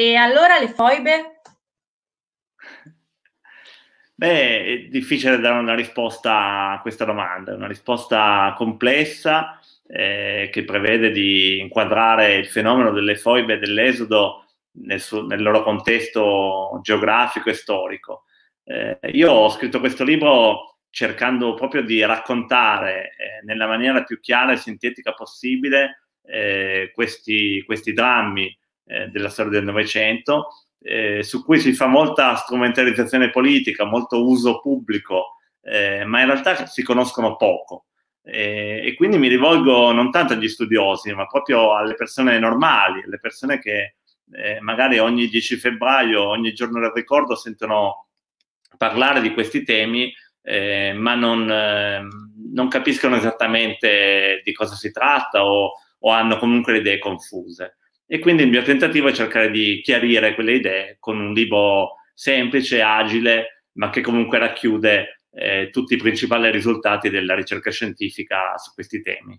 E allora le foibe? Beh, è difficile dare una risposta a questa domanda, è una risposta complessa eh, che prevede di inquadrare il fenomeno delle foibe e dell'esodo nel, suo, nel, loro contesto geografico e storico. Eh, io ho scritto questo libro cercando proprio di raccontare eh, nella maniera più chiara e sintetica possibile eh, questi, questi drammi eh, della storia del Novecento, eh, su cui si fa molta strumentalizzazione politica, molto uso pubblico, eh, ma in realtà si conoscono poco. Eh, e quindi mi rivolgo non tanto agli studiosi, ma proprio alle persone normali, alle persone che eh, magari ogni 10 febbraio, ogni giorno del ricordo, sentono parlare di questi temi, eh, ma non, eh, non, capiscono esattamente di cosa si tratta o, o hanno comunque le idee confuse. E quindi il mio tentativo è cercare di chiarire quelle idee con un libro semplice, agile, ma che comunque racchiude eh, tutti i principali risultati della ricerca scientifica su questi temi.